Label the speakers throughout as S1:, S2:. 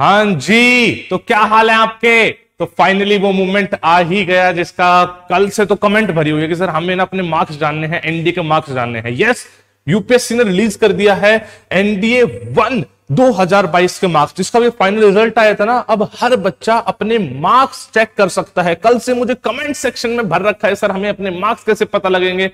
S1: हाँ जी तो क्या हाल है आपके तो फाइनली वो मूवमेंट आ ही गया जिसका कल से तो कमेंट भरी हुई है कि सर हमें ना अपने मार्क्स जानने हैं एनडीए के मार्क्स जानने हैं यस यूपीएससी ने रिलीज कर दिया है एनडीए वन 2022 के मार्क्स जिसका भी फाइनल रिजल्ट आया था ना अब हर बच्चा अपने मार्क्स चेक कर सकता है कल से मुझे कमेंट सेक्शन में भर रखा है सर हमें अपने मार्क्स कैसे पता लगेंगे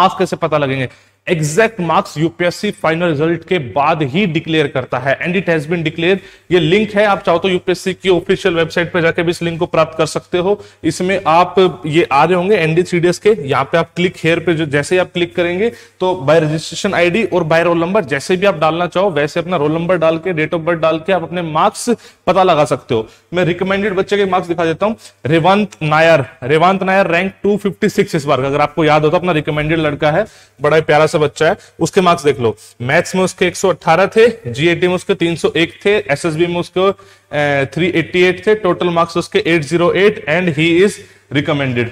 S1: मार्क्स कैसे पता लगेंगे exact marks UPSC final result के बाद ही डिक्लेयर करता है and it has been declare ये लिंक है आप चाहो तो यूपीएससी की ऑफिशियल वेबसाइट पर जाकर भी इस लिंक को प्राप्त कर सकते हो इसमें आप ये आ रहे होंगे एनडी एनडीसीडीएस के यहाँ पे आप क्लिक हेयर पे जो जैसे ही आप क्लिक करेंगे तो बाय रजिस्ट्रेशन आईडी और बाय रोल नंबर जैसे भी आप डालना चाहो वैसे अपना रोल नंबर डाल के डेट ऑफ बर्थ डाल के आप अपने मार्क्स पता लगा सकते हो मैं रिकमेंडेड बच्चे के मार्क्स दिखा देता हूँ रेवंत नायर रेवंत नायर रैंक टू इस बार अगर आपको याद हो तो अपना रिकमेंडेड लड़का है बड़ा प्यारा सा सा अच्छा बच्चा है उसके मार्क्स देख लो मैथ्स में उसके 118 थे जीएटी में उसके 301 थे एसएसबी में उसके थ्री एट्टी एट थे टोटल मार्क्स उसके 808 and he is recommended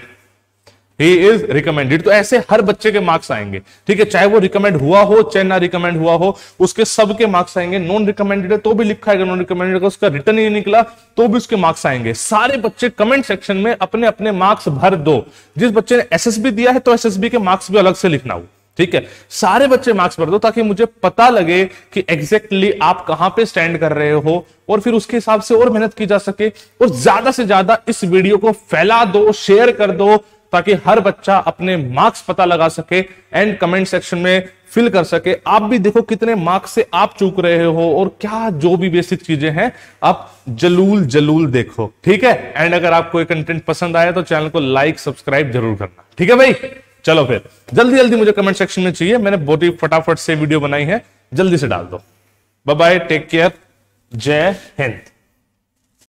S1: he is recommended तो ऐसे हर बच्चे के मार्क्स आएंगे ठीक है चाहे वो रिकमेंड हुआ हो चाहे ना रिकमेंड हुआ हो उसके सबके मार्क्स आएंगे नॉन रिकमेंडेड है तो भी लिखा है नॉन रिकमेंडेड का उसका रिटर्न ही निकला तो भी उसके मार्क्स आएंगे सारे बच्चे कमेंट सेक्शन में अपने अपने मार्क्स भर दो जिस बच्चे ने एस दिया है तो एस के मार्क्स भी अलग से लिखना हो ठीक है सारे बच्चे मार्क्स भर दो ताकि मुझे पता लगे कि एग्जैक्टली exactly आप कहां पे स्टैंड कर रहे हो और फिर उसके हिसाब से और मेहनत की जा सके और ज्यादा से ज्यादा इस वीडियो को फैला दो शेयर कर दो ताकि हर बच्चा अपने मार्क्स पता लगा सके एंड कमेंट सेक्शन में फिल कर सके आप भी देखो कितने मार्क्स से आप चूक रहे हो और क्या जो भी बेसिक चीजें हैं आप जलूल जलूल देखो ठीक है एंड अगर आपको कंटेंट पसंद आया तो चैनल को लाइक सब्सक्राइब जरूर करना ठीक है भाई चलो फिर जल्दी जल्दी मुझे कमेंट सेक्शन में चाहिए मैंने बहुत ही फटाफट से वीडियो बनाई है जल्दी से डाल दो बाय टेक केयर जय हिंद